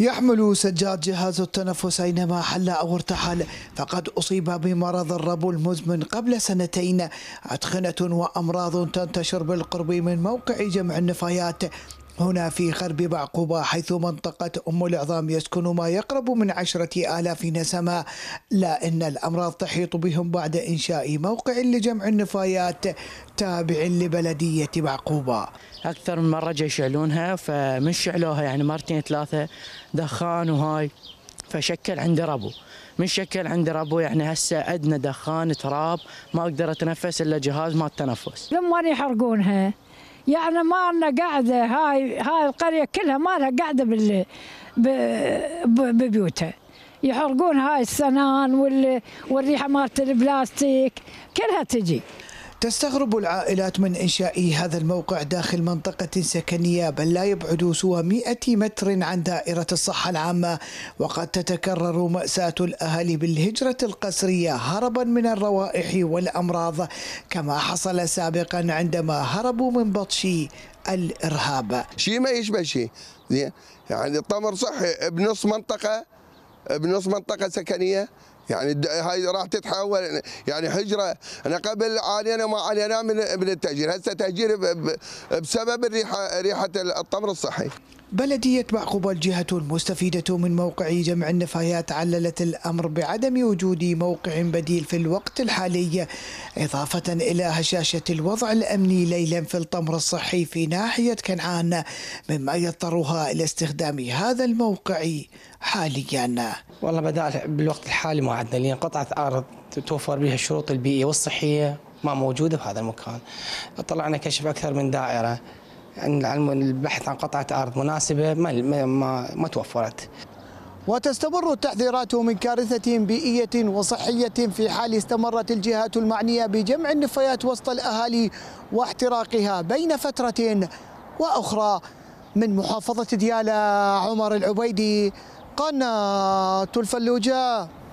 يحمل سجاد جهاز التنفس أينما حل أو ارتحل فقد أصيب بمرض الربو المزمن قبل سنتين أدخنة وأمراض تنتشر بالقرب من موقع جمع النفايات هنا في غرب بعقوبة حيث منطقة أم العظام يسكن ما يقرب من عشرة آلاف نسمة لا إن الأمراض تحيط بهم بعد إنشاء موقع لجمع النفايات تابع لبلدية بعقوبة أكثر من مرة يشعلونها فمن شعلوها يعني مرتين ثلاثة دخان وهاي فشكل عندي ربو من شكل عندي ربو يعني هسه ادنى دخان تراب ما اقدر اتنفس الا جهاز ما التنفس لما يحرقونها يعني ما لنا قاعده هاي هاي القريه كلها ما لها قاعده بال ببيوتها يحرقون هاي السنان والريحه مالت البلاستيك كلها تجي تستغرب العائلات من إنشاء هذا الموقع داخل منطقة سكنية بل لا يبعد سوى 100 متر عن دائرة الصحة العامة وقد تتكرر مأساة الأهالي بالهجرة القسرية هربا من الروائح والأمراض كما حصل سابقا عندما هربوا من بطشي الإرهاب شيء ما يشبه شيء يعني الطمر صحي بنص منطقة بنص منطقة سكنية يعني هاي راح تتحول يعني هجره انا قبل علينا ما علينا من من التاجير هسه تاجير بسبب الريحه ريحه التمر الصحي بلدية معقوبة الجهة المستفيدة من موقع جمع النفايات عللت الأمر بعدم وجود موقع بديل في الوقت الحالي إضافة إلى هشاشة الوضع الأمني ليلا في الطمر الصحي في ناحية كنعان مما يضطرها إلى استخدام هذا الموقع حاليا والله بدأ بالوقت الحالي ما عندنا لان قطعه ارض توفر بها الشروط البيئيه والصحيه ما موجوده بهذا المكان. طلعنا كشف اكثر من دائره عن البحث عن قطعه ارض مناسبه ما ما, ما توفرت. وتستمر التحذيرات من كارثة بيئية وصحية في حال استمرت الجهات المعنية بجمع النفايات وسط الأهالي واحتراقها بين فترة وأخرى من محافظة ديالى عمر العبيدي قناة الفلوجة